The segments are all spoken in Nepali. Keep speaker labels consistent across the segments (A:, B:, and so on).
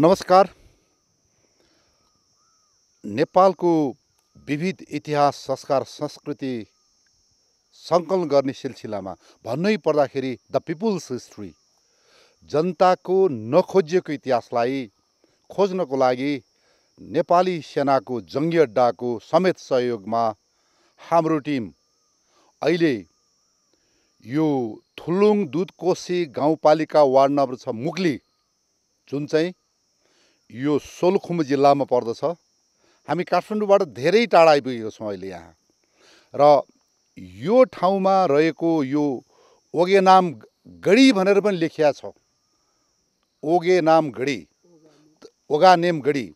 A: नमस्कार नेपालको विविध इतिहास संस्कार संस्कृति सङ्कलन गर्ने सिलसिलामा भन्नै पर्दाखेरि द पिपुल्स हिस्ट्री जनताको नखोजिएको इतिहासलाई खोज्नको लागि नेपाली सेनाको जङ्गी अड्डाको समेत सहयोगमा हाम्रो टिम अहिले यो थुलुङ दुधकोशी गाउँपालिका वार्ड नम्बर छ मुगली जुन चाहिँ यो सोलखुम्ब जिल्लामा पर्दछ हामी काठमाडौँबाट धेरै टाढा आइपुगेको छौँ अहिले यहाँ र यो ठाउँमा रहेको यो ओगे नाम गढी भनेर पनि लेखिया छ ओगे नाम गढी ओगा नेम गढी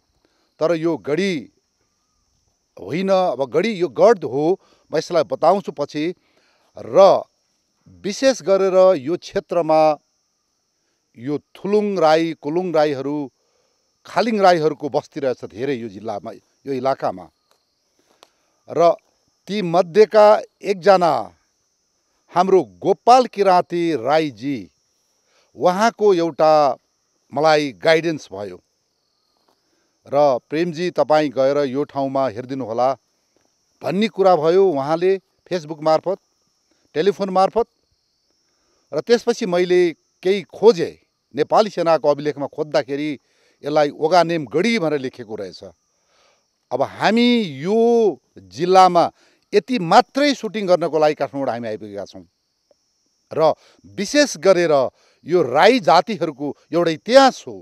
A: तर यो गढी होइन अब गढी यो गढ हो म यसलाई बताउँछु पछि र विशेष गरेर यो क्षेत्रमा यो थुलुङ राई कुलुङ राईहरू खालिङ राईहरूको बस्ती रहेछ धेरै यो जिल्लामा यो इलाकामा र ती मध्येका एकजना हाम्रो गोपाल किराँती राईजी उहाँको एउटा मलाई गाइडेन्स भयो र प्रेमजी तपाईँ गएर यो ठाउँमा होला भन्ने कुरा भयो उहाँले फेसबुक मार्फत टेलिफोन मार्फत र त्यसपछि मैले केही खोजेँ नेपाली सेनाको अभिलेखमा खोज्दाखेरि यसलाई नेम गढी भनेर लेखेको रहेछ अब हामी यो जिल्लामा यति मात्रै सुटिङ गर्नको लागि काठमाडौँ हामी आइपुगेका छौँ र विशेष गरेर यो राई जातिहरूको एउटा इतिहास हो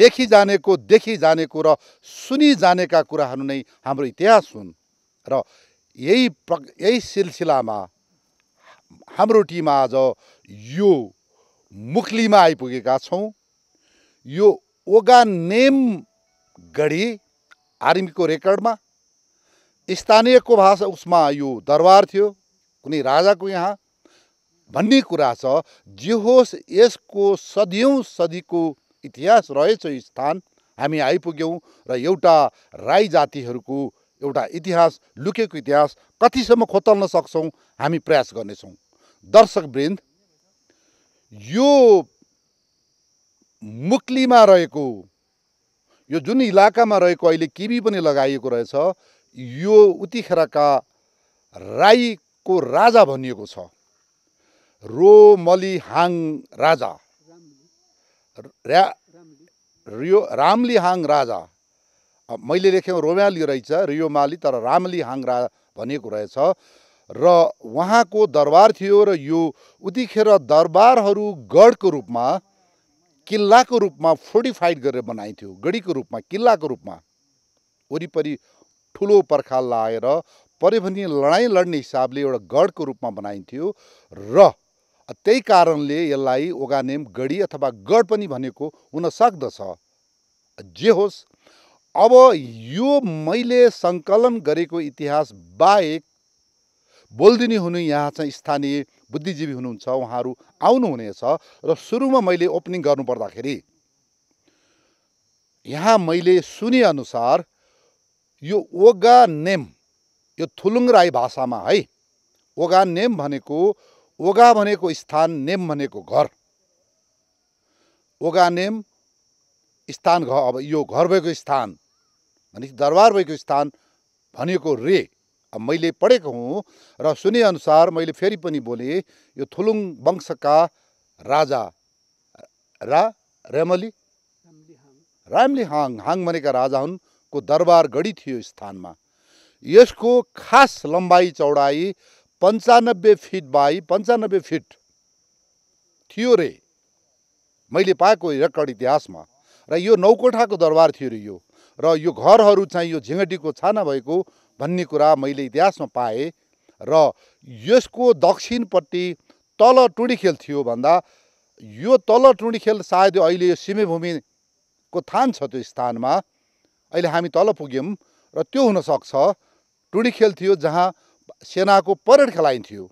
A: लेखी जानेको देखि जानेको र सुनि जानेका कुराहरू नै हाम्रो इतिहास हुन् र यही प्र यही सिलसिलामा हाम्रो टिम आज यो मुखलीमा आइपुगेका छौँ यो ओगा नेम गढी आर्मीको रेकर्डमा स्थानीयको भाषा उसमा यो दरबार थियो कुनै राजाको यहाँ भन्ने कुरा छ जे होस् यसको सदियौँ सदीको इतिहास रहेछ यो स्थान हामी आइपुग्यौँ र एउटा राई जातिहरूको एउटा इतिहास लुकेको इतिहास कतिसम्म खोतल्न सक्छौँ हामी प्रयास गर्नेछौँ दर्शक वृन्द यो मुक्लीमा रहेको यो जुन इलाकामा रहेको अहिले किबी पनि लगाइएको रहेछ यो उतिखेरका राईको राजा भनिएको छ हाङ राजा र्या रियो रामलिहाङ राजा मैले लेखेँ रोम्याली रहेछ रियो माली तर रामलिहाङ रा भनिएको रहेछ र उहाँको दरबार थियो र यो उतिखेर दरबारहरू गढको रूपमा किल्लाको रूपमा फोर्टिफाइड गरेर बनाइन्थ्यो गढीको रूपमा किल्लाको रूपमा वरिपरि ठुलो पर्खाल लाएर पऱ्यो भने लडाइँ लड्ने हिसाबले एउटा गढको रूपमा बनाइन्थ्यो र त्यही कारणले यसलाई ओगानेम गढी अथवा गढ पनि भनेको हुन सक्दछ जे होस् अब यो मैले सङ्कलन गरेको इतिहास बाहेक बोलिदिने हुनु यहाँ चाहिँ स्थानीय बुद्धिजीवी हुनुहुन्छ उहाँहरू आउनुहुनेछ र सुरुमा मैले ओपनिङ गर्नुपर्दाखेरि यहाँ मैले सुनेअनुसार यो ओगा नेम यो थुलुङ राई भाषामा है ओगा नेम भनेको ओगा भनेको स्थान नेम भनेको घर ओगा नेम स्थान घर अब यो घर भएको स्थान भने दरबार भएको स्थान भनेको रे मैले पढेको हुँ र सुनेअनुसार मैले फेरि पनि बोले यो थुलुङ वंशका राजा रा रेमली रामली हाङ हाङ भनेका राजा हुन् को दरबार गढी थियो स्थानमा यसको खास लम्बाइ चौडाइ पन्चानब्बे फिट बाई पन्चानब्बे फिट थियो रे मैले पाएको रेकर्ड इतिहासमा र यो नौकोठाको दरबार थियो रे यो र यो घरहरू चाहिँ यो झिङ्गटीको छाना भएको भन्ने कुरा मैले इतिहासमा पाएँ र यसको दक्षिणपट्टि तल टुँडी खेल थियो भन्दा यो तल टुँडी खेल सायद अहिले यो सिमेभूमिको थान छ त्यो स्थानमा अहिले हामी तल पुग्यौँ र त्यो हुनसक्छ टुँडी खेल थियो जहाँ सेनाको परेड खेलाइन्थ्यो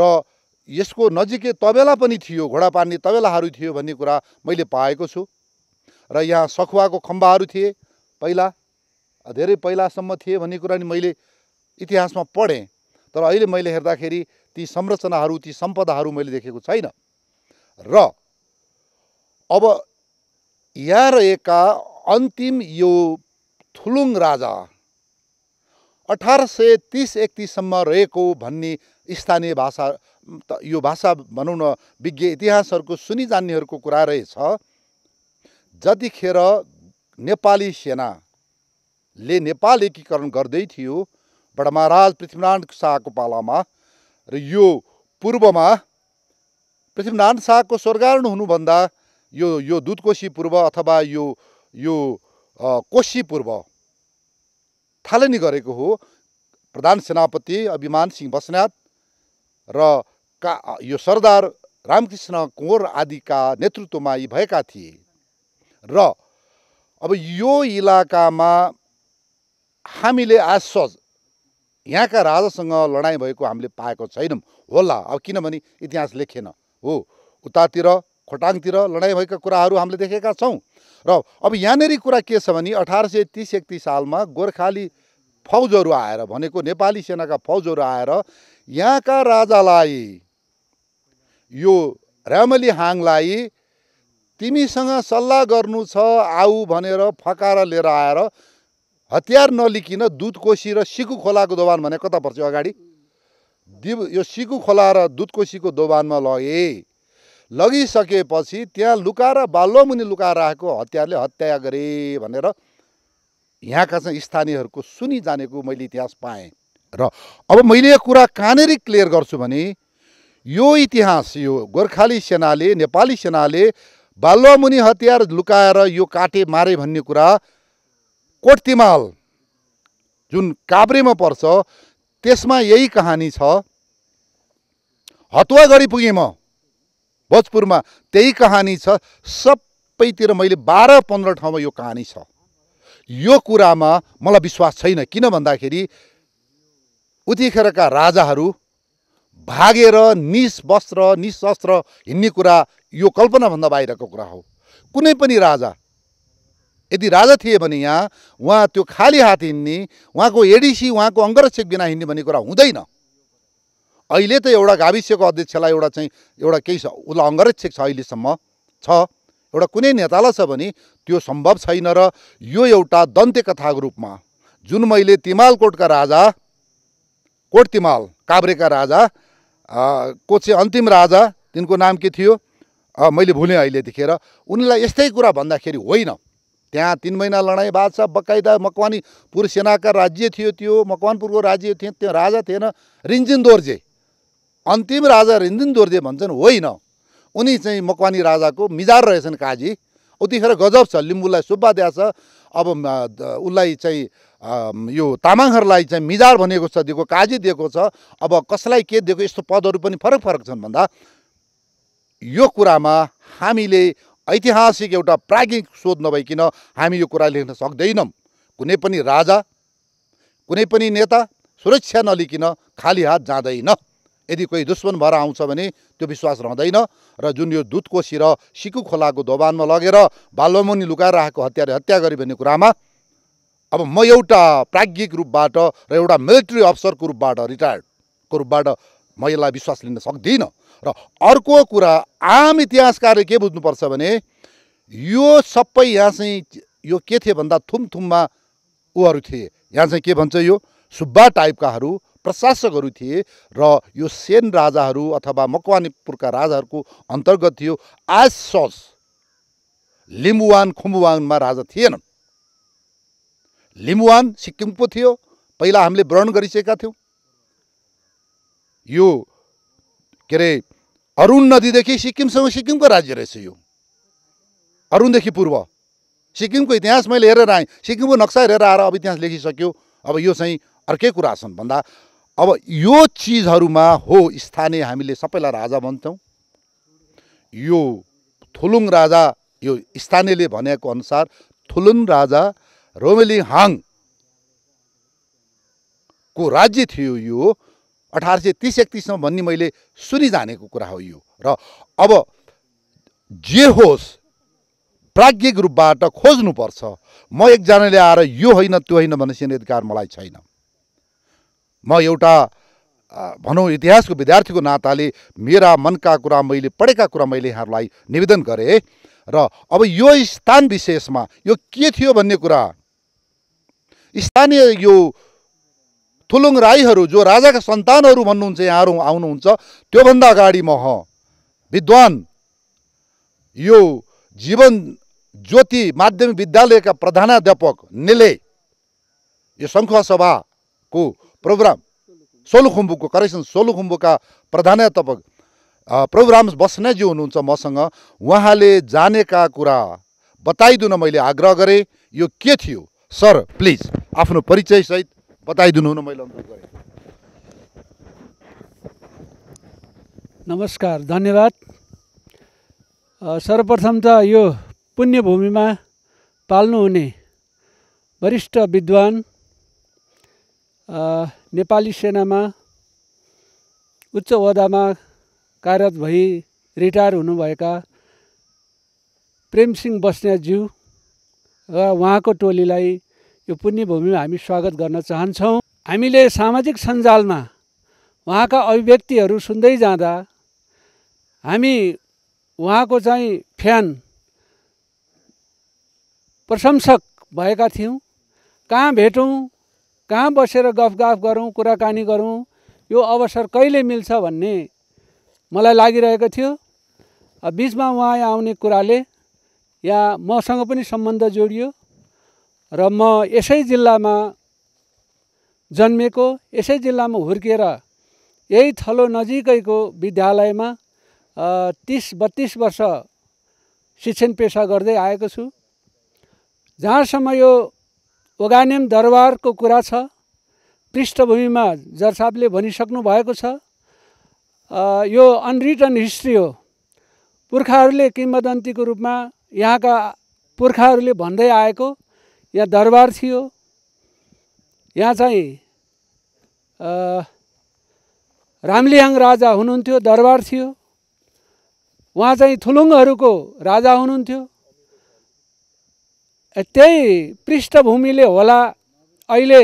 A: र यसको नजिकै तबेला पनि थियो घोडा पार्ने तबेलाहरू थियो भन्ने कुरा मैले पाएको छु र यहाँ सखुवाको खम्बाहरू थिए पहिला धेरै पहिलासम्म थिए भन्ने कुरा नि मैले इतिहासमा पढेँ तर अहिले मैले हेर्दाखेरि ती संरचनाहरू ती सम्पदाहरू मैले देखेको छैन र अब यहाँ रहेका अन्तिम यो थुलुङ राजा अठार सय तिस एकतिससम्म रहेको भन्ने स्थानीय भाषा यो भाषा भनौँ न विज्ञ इतिहासहरूको सुनिजान्नेहरूको कुरा रहेछ जतिखेर नेपाली सेना ले नेपाल एकीकरण गर्दै थियो बड महाराज पृथ्वीनारायण शाहको पालामा र यो पूर्वमा पृथ्वीनारायण शाहको स्वर्गारण हुनुभन्दा यो यो दुधकोशी पूर्व अथवा यो यो कोशी पूर्व थालनी गरेको हो प्रधान सेनापति अभिमान सिंह बस्नेत र का यो सरदार रामकृष्ण कुँवर आदिका नेतृत्वमा यी भएका थिए र अब यो इलाकामा हामीले आज सज यहाँका राजासँग लडाइँ भएको हामीले पाएको छैनौँ होला अब किनभने इतिहास लेखेन हो उतातिर खोटाङतिर लडाइँ भएका कुराहरू हामीले देखेका छौँ र अब यहाँनिर कुरा के छ भने अठार सय तिस एकतिस सालमा गोर्खाली फौजहरू आएर भनेको नेपाली सेनाका फौजहरू आएर यहाँका राजालाई यो रामली हाङलाई तिमीसँग सल्लाह गर्नु छ आऊ भनेर फकाएर लिएर आएर हतियार नलिकिन दुधकोसी र सिकु खोलाको दोबान भने कता पर्छ अगाडि दिव यो सिकु खोला र दुधकोसीको दोबानमा लगे लगिसकेपछि त्यहाँ लुकाएर बालुवामुनि लुकाएर राखेको हतियारले हत्या गरे भनेर यहाँका चाहिँ स्थानीयहरूको जानेको मैले इतिहास पाएँ र अब मैले यो कुरा कहाँनिर क्लियर गर्छु भने यो इतिहास यो गोर्खाली सेनाले नेपाली सेनाले बालुवामुनि हतियार लुकाएर यो काटे मारे भन्ने कुरा कोटतिमाल जुन काभ्रेमा पर्छ त्यसमा यही कहानी छ हतुवा गरी पुगेँ म भोजपुरमा त्यही कहानी छ सबैतिर मैले बाह्र पन्ध्र ठाउँमा यो कहानी छ यो कुरामा मलाई विश्वास छैन किन भन्दाखेरि उतिखेरका राजाहरू भागेर वस्त्र निशस्त्र हिँड्ने कुरा यो कल्पनाभन्दा बाहिरको कुरा हो कुनै पनि राजा यदि राजा थिए भने यहाँ उहाँ त्यो खाली हात हिँड्ने उहाँको एडिसी उहाँको अङ्गरक्षक बिना हिँड्ने भन्ने कुरा हुँदैन अहिले त एउटा गाविसको अध्यक्षलाई एउटा चाहिँ एउटा केही छ उसलाई अङ्गरक्षक छ अहिलेसम्म छ एउटा कुनै नेतालाई छ भने त्यो सम्भव छैन र यो एउटा दन्त्य कथाको रूपमा जुन मैले तिमालकोटका राजा कोट तिमाल काभ्रेका राजा को चाहिँ अन्तिम राजा तिनको नाम के थियो मैले भुलेँ अहिले देखेर उनलाई यस्तै कुरा भन्दाखेरि होइन त्यहाँ तिन महिना लडाइँ बाद छ बकाइदा मकवानीपुर सेनाका राज्य थियो त्यो मकवानपुरको राज्य थिए त्यो राजा थिएन रिन्जिन दोर्जे अन्तिम राजा रिन्जिन दोर्जे भन्छन् होइन उनी चाहिँ मकवानी राजाको मिजार रहेछन् काजी उतिखेर गजब छ लिम्बूलाई सुब्बा दिएछ अब उसलाई चाहिँ यो तामाङहरूलाई चाहिँ मिजार भनेको छ दिएको काजी दिएको छ अब कसलाई के दिएको यस्तो पदहरू पनि फरक फरक छन् भन्दा यो कुरामा हामीले ऐतिहासिक एउटा प्राज्ञिक सोध नभइकन हामी यो कुरा लेख्न सक्दैनौँ कुनै पनि राजा कुनै पनि नेता सुरक्षा नलिकन खाली हात जाँदैन यदि कोही दुश्मन भएर आउँछ भने त्यो विश्वास रहँदैन र जुन यो कोसी र सिकु खोलाको दोबानमा लगेर बालुवामुनि लुकाएर आएको हत्यारे हत्या गरे भन्ने कुरामा अब म एउटा प्राज्ञिक रूपबाट र एउटा मिलिट्री अफिसरको रूपबाट रिटायर्डको रूपबाट म यसलाई विश्वास लिन सक्दिनँ र अर्को कुरा आम इतिहासकारले के बुझ्नुपर्छ भने यो सबै यहाँ चाहिँ यो के थिए भन्दा थुमथुममा ऊहरू थिए यहाँ चाहिँ के भन्छ यो सुब्बा टाइपकाहरू प्रशासकहरू थिए र यो सेन राजाहरू अथवा मकवानीपुरका राजाहरूको अन्तर्गत थियो आज सज लिम्बुवान खुम्बुवानमा राजा थिएनन् लिम्बुवान सिक्किमको थियो पहिला हामीले वर्णन गरिसकेका थियौँ यो के अरे अरुण नदीदेखि सिक्किमसँग सिक्किमको राज्य रहेछ यो अरुणदेखि पूर्व सिक्किमको इतिहास मैले हेरेर आएँ सिक्किमको नक्सा हेरेर आएर अब इतिहास लेखिसक्यो अब यो चाहिँ अर्कै कुरा छन् भन्दा अब यो चिजहरूमा हो स्थानीय हामीले सबैलाई राजा भन्छौँ यो थुलुङ राजा यो स्थानीयले भनेको अनुसार थुलुङ राजा रोमेली हाङको राज्य थियो यो अठार सय तिस एकतिसमा भन्ने मैले सुनिजानेको कुरा हो यो र अब जे होस् प्राज्ञिक रूपबाट खोज्नुपर्छ म एकजनाले आएर यो होइन त्यो होइन भन्ने अधिकार मलाई छैन म एउटा भनौँ इतिहासको विद्यार्थीको नाताले मेरा मनका कुरा मैले पढेका कुरा मैले यहाँहरूलाई निवेदन गरेँ र अब यो स्थान विशेषमा यो के थियो भन्ने कुरा स्थानीय यो थुलुङ राईहरू जो राजाका सन्तानहरू भन्नुहुन्छ यहाँहरू आउनुहुन्छ त्योभन्दा अगाडि म ह विद्वान यो जीवन ज्योति माध्यमिक विद्यालयका प्रधानाध्यापक नेले यो सभाको प्रोग्राम सोलुखुम्बुको करेक्सन सोलुखुम्बुका प्रधानाध्यापक प्रोग्राम बस्नेजी हुनुहुन्छ मसँग उहाँले जानेका कुरा बताइदिन मैले आग्रह गरेँ यो के थियो सर प्लिज आफ्नो परिचयसहित बताइदिनु न मैले अनुरोध गरेँ
B: नमस्कार धन्यवाद सर्वप्रथम त यो पुण्यभूमिमा पाल्नुहुने वरिष्ठ विद्वान नेपाली सेनामा उच्च ओदामा कार्यरत भई रिटायर हुनुभएका प्रेमसिंह बस्नेतज्यू र उहाँको टोलीलाई यो पुण्यभूमिमा हामी स्वागत गर्न चाहन्छौँ हामीले सामाजिक सञ्जालमा उहाँका अभिव्यक्तिहरू सुन्दै जाँदा हामी उहाँको चाहिँ फ्यान प्रशंसक भएका थियौँ कहाँ भेटौँ कहाँ बसेर गफगाफ गरौँ कुराकानी गरौँ यो अवसर कहिले मिल्छ भन्ने मलाई लागिरहेको थियो बिचमा उहाँ आउने कुराले या मसँग पनि सम्बन्ध जोडियो र म यसै जिल्लामा जन्मेको यसै जिल्लामा हुर्किएर यही थलो नजिकैको विद्यालयमा तिस बत्तिस वर्ष शिक्षण पेसा गर्दै आएको छु जहाँसम्म यो ओगानेम दरबारको कुरा छ पृष्ठभूमिमा जर्साबले भनिसक्नु भएको छ यो अनरिटन हिस्ट्री हो पुर्खाहरूले किम्बदन्तीको रूपमा यहाँका पुर्खाहरूले भन्दै आएको यहाँ दरबार थियो यहाँ चाहिँ रामलिहाङ राजा हुनुहुन्थ्यो दरबार थियो उहाँ चाहिँ थुलुङहरूको राजा हुनुहुन्थ्यो त्यही पृष्ठभूमिले होला अहिले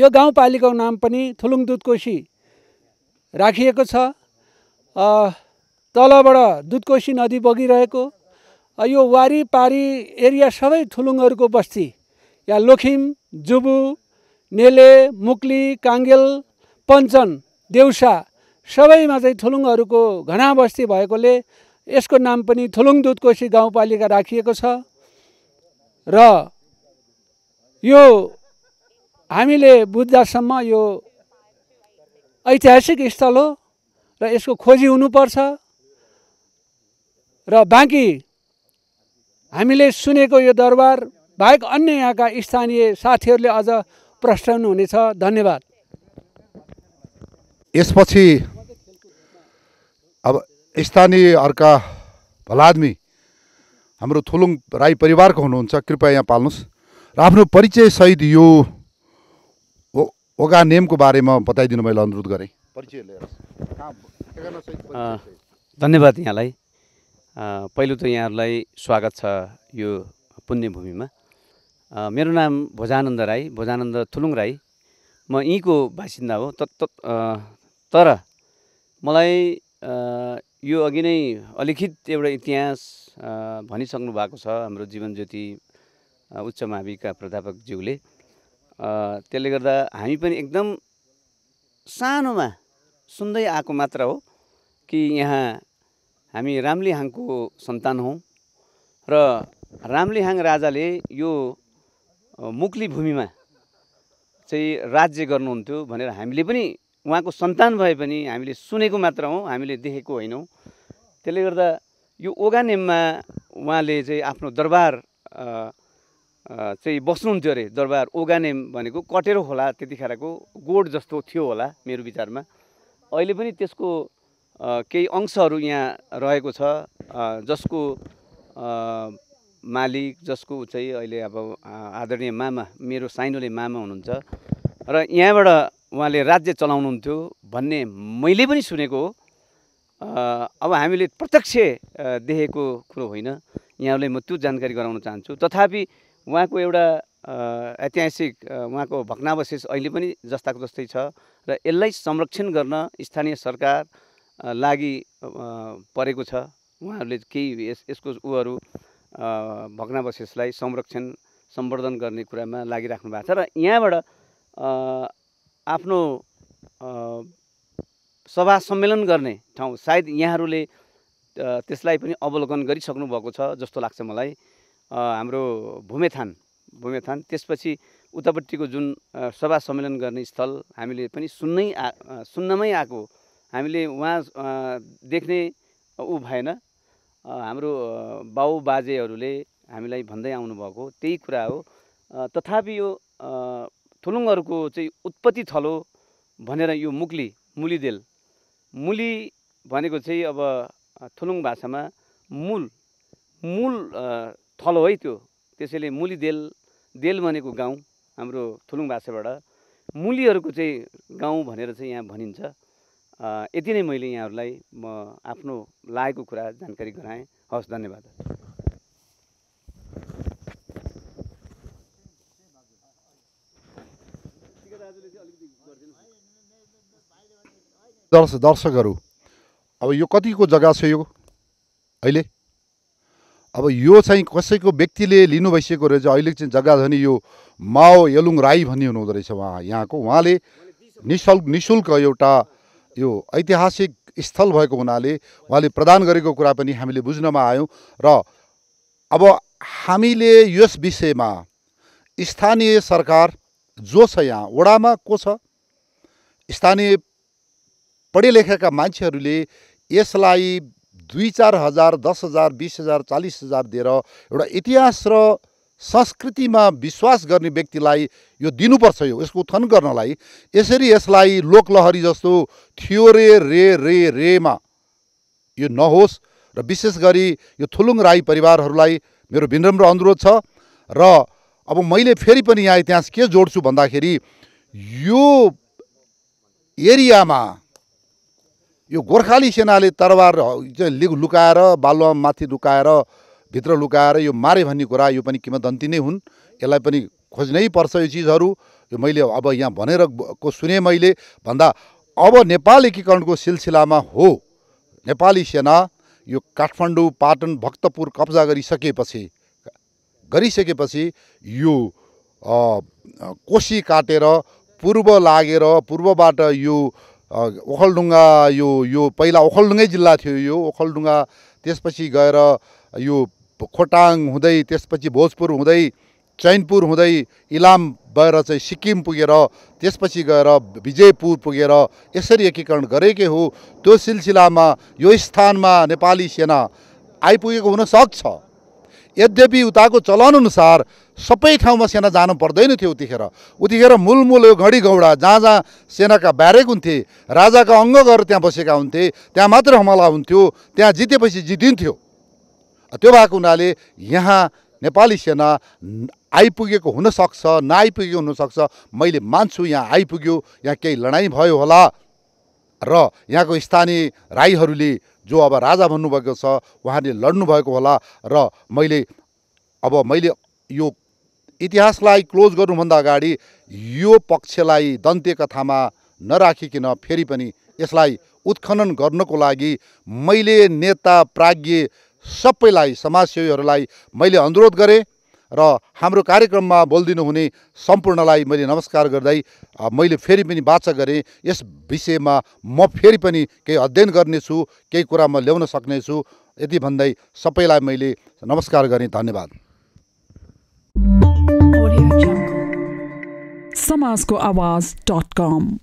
B: यो गाउँपालिकाको नाम पनि थुलुङ दुधकोशी राखिएको छ तलबाट दुधकोशी नदी बगिरहेको यो वारीपारी एरिया सबै थुलुङहरूको बस्ती या लोखिम जुबु नेले मुक्ली काङ्गेल पञ्चन देउसा सबैमा चाहिँ थुलुङहरूको घना बस्ती भएकोले यसको नाम पनि थुलुङ दुधकोशी गाउँपालिका राखिएको छ र यो हामीले बुझ्दासम्म यो ऐतिहासिक स्थल हो र यसको खोजी हुनुपर्छ र बाँकी हामीले सुनेको यो दरबार बाहेक अन्य यहाँका स्थानीय साथीहरूले अझ प्रश्न हुनेछ धन्यवाद
A: यसपछि अब स्थानीय अर्का भलादमी हाम्रो थुलुङ राई परिवारको हुनुहुन्छ कृपया यहाँ पाल्नुहोस् र आफ्नो परिचयसहित यो ओगा नेमको बारेमा बताइदिनु मैले अनुरोध गरेँ परिचय लिएर
C: धन्यवाद यहाँलाई पहिलो त यहाँहरूलाई स्वागत छ यो पुण्यभूमिमा मेरो नाम भोजानन्द राई भोजानन्द थुलुङ राई म यहीँको बासिन्दा हो तत् तर मलाई यो अघि नै अलिखित एउटा इतिहास भनिसक्नु भएको छ हाम्रो जीवन ज्योति उच्च माविका प्राध्यापकज्यूले त्यसले गर्दा हामी पनि एकदम सानोमा सुन्दै आएको मात्र हो कि यहाँ हामी रामलिहाङको सन्तान हौँ र रामलिहाङ राजाले यो मुक्ली भूमिमा चाहिँ राज्य गर्नुहुन्थ्यो भनेर हामीले पनि उहाँको सन्तान भए पनि हामीले सुनेको मात्र हौँ हामीले देखेको होइनौँ त्यसले गर्दा यो ओगानेममा उहाँले चाहिँ आफ्नो दरबार चाहिँ बस्नुहुन्थ्यो अरे दरबार ओगानेम भनेको कटेरो होला त्यतिखेरको गोड जस्तो थियो होला मेरो विचारमा अहिले पनि त्यसको केही अंशहरू यहाँ रहेको छ जसको मालिक जसको चाहिँ अहिले अब आदरणीय मामा मेरो साइनोले मामा हुनुहुन्छ र यहाँबाट उहाँले राज्य चलाउनुहुन्थ्यो भन्ने मैले पनि सुनेको हो अब हामीले प्रत्यक्ष देखेको कुरो होइन यहाँलाई म त्यो जानकारी गराउन चाहन्छु तथापि उहाँको एउटा ऐतिहासिक उहाँको भग्नावशेष अहिले पनि जस्ताको जस्तै छ र यसलाई संरक्षण गर्न स्थानीय सरकार लागि परेको छ उहाँहरूले केही यस यसको ऊहरू भग्नावशेषलाई संरक्षण सम्वर्धन गर्ने कुरामा लागिराख्नु भएको छ र यहाँबाट आफ्नो सभा सम्मेलन गर्ने ठाउँ सायद यहाँहरूले त्यसलाई पनि अवलोकन गरिसक्नु भएको छ जस्तो लाग्छ मलाई हाम्रो भूमेथान भूमेथान त्यसपछि उतापट्टिको जुन सभा सम्मेलन गर्ने स्थल हामीले पनि सुन्नै आ सुन्नमै आएको हामीले उहाँ देख्ने ऊ भएन हाम्रो बाउ बाजेहरूले हामीलाई भन्दै आउनुभएको त्यही कुरा हो तथापि यो थुलुङहरूको चाहिँ उत्पत्ति थलो भनेर यो मुक्ली मुलिदेल मुली भनेको चाहिँ अब थुलुङ भाषामा मूल मूल थलो है त्यो त्यसैले मुलिदेल देल भनेको गाउँ हाम्रो थुलुङ भाषाबाट मुलीहरूको चाहिँ गाउँ भनेर चाहिँ यहाँ भनिन्छ यति नै मैले यहाँहरूलाई म आफ्नो लागेको कुरा जानकारी गराएँ हवस् धन्यवाद
A: दर्श दर्शकहरू अब यो कतिको जग्गा छ यो अहिले अब यो चाहिँ कसैको व्यक्तिले लिनु भइसकेको रहेछ अहिले चाहिँ जग्गा झन् यो माओ यलुङ राई भन्ने हुनुहुँदो रहेछ उहाँ यहाँको उहाँले निशुल्क निशुल्क एउटा यो ऐतिहासिक स्थल भएको हुनाले उहाँले प्रदान गरेको कुरा पनि हामीले बुझ्नमा आयौँ र अब हामीले यस विषयमा स्थानीय सरकार जो छ यहाँ वडामा को छ स्थानीय पढे लेखेका मान्छेहरूले यसलाई दुई चार हजार दस हजार बिस हजार चालिस हजार दिएर एउटा इतिहास र संस्कृतिमा विश्वास गर्ने व्यक्तिलाई यो दिनुपर्छ यो यसको उत्थान गर्नलाई यसरी यसलाई लोकलहरी जस्तो थियो रे रे रे रेमा यो नहोस् र विशेष गरी यो थुलुङ राई परिवारहरूलाई मेरो विनम्र अनुरोध छ र अब मैले फेरि पनि यहाँ इतिहास के जोड्छु भन्दाखेरि यो एरियामा यो गोर्खाली सेनाले तरवार लुकाएर बालुवा माथि लुकाएर भित्र लुकाएर यो मारे भन्ने कुरा यो पनि किमदन्ती नै हुन् यसलाई पनि खोज्नै पर्छ यो चिजहरू यो मैले अब यहाँ भनेर को सुने मैले भन्दा अब नेपाल एकीकरणको सिलसिलामा हो नेपाली सेना यो काठमाडौँ पाटन भक्तपुर कब्जा गरिसकेपछि गरिसकेपछि यो कोसी काटेर पूर्व लागेर पूर्वबाट यो ओखलढुङ्गा यो यो पहिला ओखलडुङ्गै जिल्ला थियो यो ओखलढुङ्गा त्यसपछि गएर यो खोटाङ हुँदै त्यसपछि भोजपुर हुँदै चैनपुर हुँदै इलाम भएर चाहिँ सिक्किम पुगेर त्यसपछि गएर विजयपुर पुगेर यसरी एकीकरण गरेकै हो त्यो सिलसिलामा यो स्थानमा नेपाली सेना आइपुगेको हुन सक्छ यद्यपि उताको चलनअनुसार सबै ठाउँमा सेना जानु पर्दैन थियो उतिखेर उतिखेर मूलमूल यो घडी गौडा जहाँ जहाँ सेनाका ब्यारेक हुन्थे राजाका अङ्ग गरेर त्यहाँ बसेका हुन्थे त्यहाँ मात्र हमला हुन्थ्यो त्यहाँ जितेपछि जितिन्थ्यो त्यो भएको हुनाले यहाँ नेपाली सेना आइपुगेको हुनसक्छ नआइपुगेको हुनसक्छ मैले मान्छु यहाँ आइपुग्यो यहाँ केही लडाइँ भयो होला र यहाँको स्थानीय राईहरूले जो अब राजा भन्नुभएको छ उहाँले लड्नुभएको होला र मैले अब मैले यो इतिहासलाई क्लोज गर्नुभन्दा अगाडि यो पक्षलाई दन्ते कथामा नराखिकन फेरि पनि यसलाई उत्खनन गर्नको लागि मैले नेता प्राज्ञ सबैलाई समाजसेवीहरूलाई मैले अनुरोध गरेँ र हाम्रो कार्यक्रममा बोलिदिनु हुने सम्पूर्णलाई मैले नमस्कार गर्दै मैले फेरि पनि बाचा गरेँ यस विषयमा म फेरि पनि केही अध्ययन गर्नेछु केही कुरा म ल्याउन सक्नेछु यति भन्दै सबैलाई मैले नमस्कार गरेँ धन्यवाद
B: समाजको आवाज